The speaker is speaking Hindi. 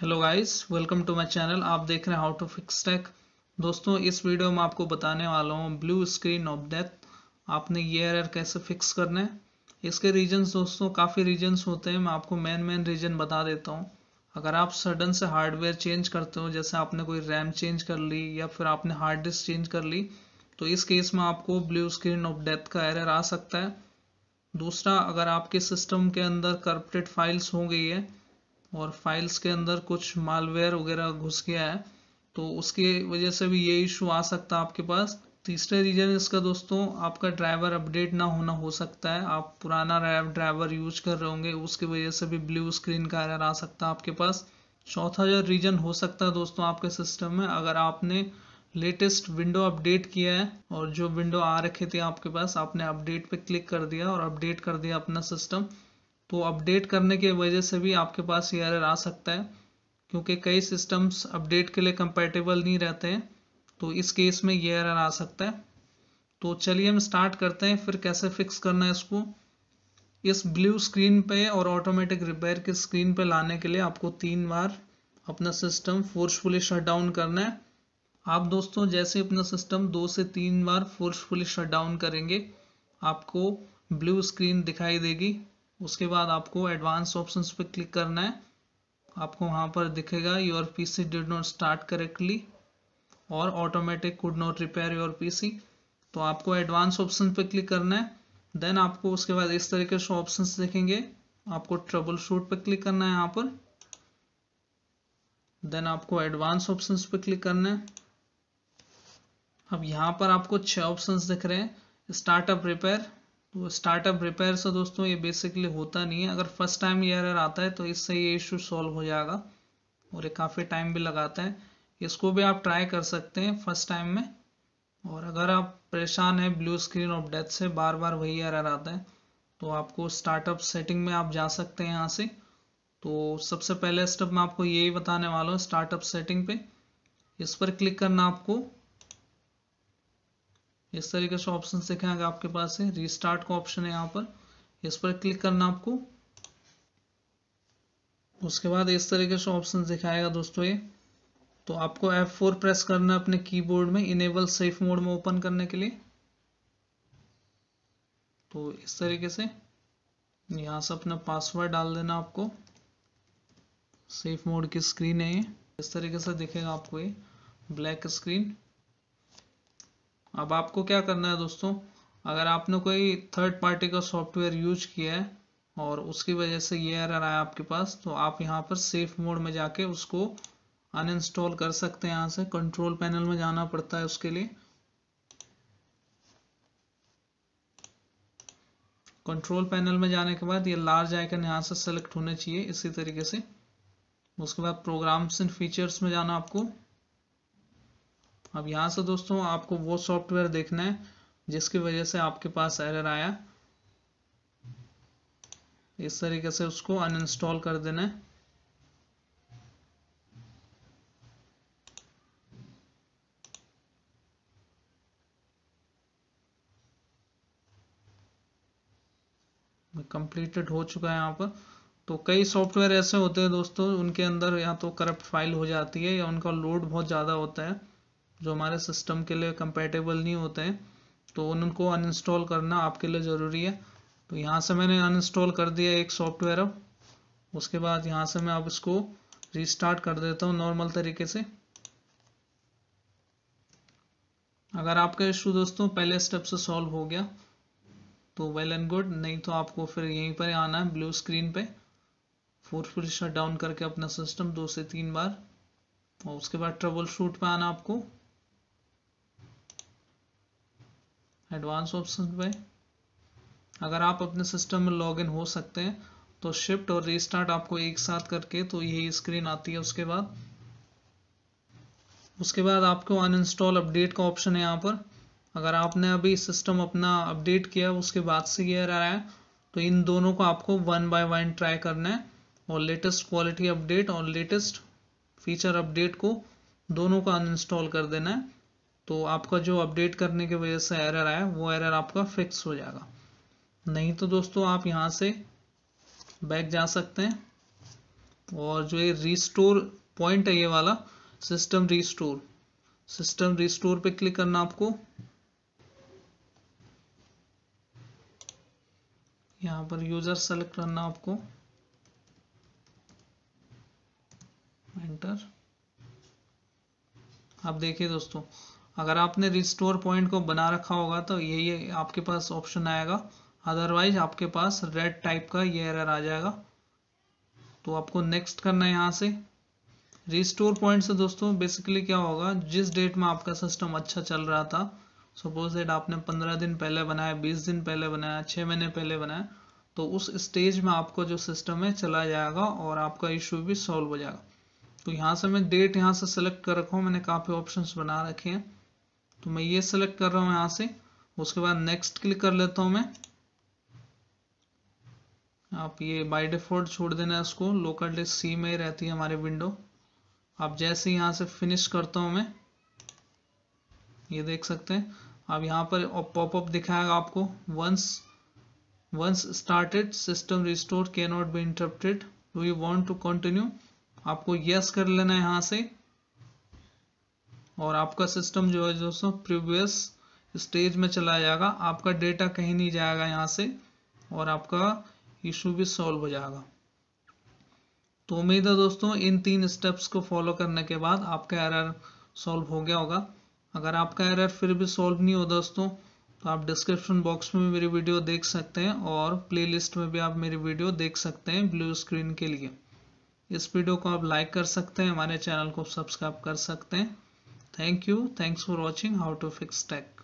Hello guys welcome to my channel आप देख रहे हैं हाउ टू फिक्स टेक दोस्तों इस वीडियो में आपको बताने वाला हूँ ब्लू स्क्रीन ऑफ डेथ आपने ये एरर कैसे फिक्स करना है इसके रीजंस दोस्तों काफ़ी रीजंस होते हैं मैं आपको मेन मेन रीजन बता देता हूँ अगर आप सडन से हार्डवेयर चेंज करते हो जैसे आपने कोई रैम चेंज कर ली या फिर आपने हार्ड डिस्क चेंज कर ली तो इस केस में आपको ब्लू स्क्रीन ऑफ डेथ का एरर आ सकता है दूसरा अगर आपके सिस्टम के अंदर करप्टेड फाइल्स हो गई है और फाइल्स के अंदर कुछ मालवेयर वगैरह घुस गया है तो उसकी वजह से भी ये इशू आ सकता है आपके पास तीसरे रीजन इसका दोस्तों आपका ड्राइवर अपडेट ना होना हो सकता है आप पुराना ड्राइवर यूज कर रहे होंगे उसकी वजह से भी ब्लू स्क्रीन का एरर आ सकता है आपके पास चौथा जो रीजन हो सकता है दोस्तों आपके सिस्टम में अगर आपने लेटेस्ट विंडो अपडेट किया है और जो विंडो आ रखे थे आपके पास आपने अपडेट पे क्लिक कर दिया और अपडेट कर दिया अपना सिस्टम तो अपडेट करने के वजह से भी आपके पास ये एरर आ सकता है क्योंकि कई सिस्टम्स अपडेट के लिए कंपेटेबल नहीं रहते हैं तो इस केस में ये एरर आ सकता है तो चलिए हम स्टार्ट करते हैं फिर कैसे फिक्स करना है इसको इस ब्लू स्क्रीन पे और ऑटोमेटिक रिपेयर की स्क्रीन पे लाने के लिए आपको तीन बार अपना सिस्टम फोर्सफुली शट डाउन करना है आप दोस्तों जैसे अपना सिस्टम दो से तीन बार फोर्सफुली शट डाउन करेंगे आपको ब्लू स्क्रीन दिखाई देगी उसके बाद आपको एडवांस ऑप्शन पर क्लिक करना है आपको वहाँ पर दिखेगा your PC did not start correctly और automatic could not repair your PC तो आपको एडवांस ऑप्शन पर क्लिक करना है देन आपको उसके बाद इस तरीके से ऑप्शन देखेंगे आपको ट्रबल शूट पर क्लिक करना है यहाँ पर देन आपको एडवांस ऑप्शन पर क्लिक करना है अब यहाँ पर आपको छः ऑप्शंस दिख रहे हैं स्टार्टअप रिपेयर तो स्टार्टअप रिपेयर से दोस्तों ये बेसिकली होता नहीं है अगर फर्स्ट टाइम ये एरर आता है तो इससे ये इश्यू सॉल्व हो जाएगा और ये काफ़ी टाइम भी लगाता है इसको भी आप ट्राई कर सकते हैं फर्स्ट टाइम में और अगर आप परेशान हैं ब्लू स्क्रीन ऑफ डेथ से बार बार वही एरर आता है तो आपको स्टार्टअप सेटिंग में आप जा सकते हैं यहाँ से तो सबसे पहले स्टेप मैं आपको यही बताने वाला हूँ स्टार्टअप सेटिंग पे इस पर क्लिक करना आपको इस तरीके से ऑप्शन दिखाएंगे आपके पास है रीस्टार्ट का ऑप्शन है यहाँ पर इस पर क्लिक करना आपको उसके बाद इस तरीके से ऑप्शन दिखाएगा दोस्तों ये तो आपको F4 प्रेस करना है अपने कीबोर्ड में इनेबल सेफ मोड में ओपन करने के लिए तो इस तरीके से यहां से अपना पासवर्ड डाल देना आपको सेफ मोड की स्क्रीन है ये इस तरीके से दिखेगा आपको ये ब्लैक स्क्रीन अब आपको क्या करना है दोस्तों अगर आपने कोई थर्ड पार्टी का सॉफ्टवेयर यूज किया है और उसकी वजह से ये एरर आया आपके पास तो आप यहाँ पर सेफ मोड में जाके उसको अनइंस्टॉल कर सकते हैं यहाँ से कंट्रोल पैनल में जाना पड़ता है उसके लिए कंट्रोल पैनल में जाने के बाद ये लार्ज आइकन यहाँ से सेलेक्ट होने चाहिए इसी तरीके से उसके बाद प्रोग्राम्स एंड फीचर्स में जाना आपको अब यहाँ से दोस्तों आपको वो सॉफ्टवेयर देखना है जिसकी वजह से आपके पास एरर आया इस तरीके से उसको अनइंस्टॉल कर देना है कंप्लीटेड हो चुका है यहाँ पर तो कई सॉफ्टवेयर ऐसे होते हैं दोस्तों उनके अंदर या तो करप्ट फाइल हो जाती है या उनका लोड बहुत ज़्यादा होता है जो हमारे सिस्टम के लिए कंपेटेबल नहीं होते हैं तो उनको अनइंस्टॉल करना आपके लिए ज़रूरी है तो यहाँ से मैंने अनइंस्टॉल कर दिया एक सॉफ्टवेयर अब उसके बाद यहाँ से मैं अब इसको रिस्टार्ट कर देता हूँ नॉर्मल तरीके से अगर आपका इशू दोस्तों पहले स्टेप से सॉल्व हो गया तो वेल एंड गुड नहीं तो आपको फिर यहीं पर आना है ब्लू स्क्रीन पे फोर्सफुल शट डाउन करके अपना सिस्टम दो से तीन बार और उसके बाद ट्रबल शूट पर आना आपको एडवांस ऑप्शन पे अगर आप अपने सिस्टम में लॉगिन हो सकते हैं तो शिफ्ट और रीस्टार्ट आपको एक साथ करके तो यही स्क्रीन आती है उसके बाद उसके बाद आपको अनइंस्टॉल अपडेट का ऑप्शन है यहाँ पर अगर आपने अभी सिस्टम अपना अपडेट किया उसके बाद से यह रहा है तो इन दोनों को आपको वन बाय वन ट्राई करना है और लेटेस्ट क्वालिटी अपडेट और लेटेस्ट फीचर अपडेट को दोनों को अनइंस्टॉल कर देना है तो आपका जो अपडेट करने की वजह से एरर आया वो एरर आपका फिक्स हो जाएगा नहीं तो दोस्तों आप यहां से बैक जा सकते हैं और जो ये रिस्टोर पॉइंट है ये वाला सिस्टम रिस्टोर सिस्टम रिस्टोर पे क्लिक करना आपको यहां पर यूजर सेलेक्ट करना आपको एंटर आप देखिए दोस्तों अगर आपने रिस्टोर पॉइंट को बना रखा होगा तो यही आपके पास ऑप्शन आएगा अदरवाइज आपके पास रेड टाइप का ये एरर आ जाएगा तो आपको नेक्स्ट करना है यहाँ से रिस्टोर पॉइंट से दोस्तों बेसिकली क्या होगा जिस डेट में आपका सिस्टम अच्छा चल रहा था सपोज डेट आपने 15 दिन पहले बनाया 20 दिन पहले बनाया 6 महीने पहले बनाया तो उस स्टेज में आपको जो सिस्टम है चला जाएगा और आपका इशू भी सॉल्व हो जाएगा तो यहाँ से मैं डेट यहाँ से सेलेक्ट कर रखा हूँ मैंने काफ़ी ऑप्शंस बना रखे हैं तो मैं ये सिलेक्ट कर रहा हूं यहां से उसके बाद नेक्स्ट क्लिक कर लेता हूं मैं आप ये बाय डिफॉल्ट छोड़ देना इसको लोकल डिस्क सी में ही रहती है हमारे विंडो आप जैसे यहां से फिनिश करता हूं मैं ये देख सकते हैं अब यहां पर पॉपअप दिखाएगा आपको once once started system restore can not be interrupted do you want to continue आपको यस yes कर लेना है यहां से और आपका सिस्टम जो है दोस्तों प्रीवियस स्टेज में चला जाएगा आपका डेटा कहीं नहीं जाएगा यहाँ से और आपका इशू भी सॉल्व हो जाएगा तो उम्मीद है दोस्तों इन तीन स्टेप्स को फॉलो करने के बाद आपका एरर सॉल्व हो गया होगा अगर आपका एरर फिर भी सॉल्व नहीं हो दोस्तों तो आप डिस्क्रिप्शन बॉक्स में मेरी वीडियो देख सकते हैं और प्लेलिस्ट में भी आप मेरी वीडियो देख सकते हैं ब्लू स्क्रीन के लिए इस वीडियो को आप लाइक कर सकते हैं हमारे चैनल को सब्सक्राइब कर सकते हैं Thank you. Thanks for watching how to fix tech.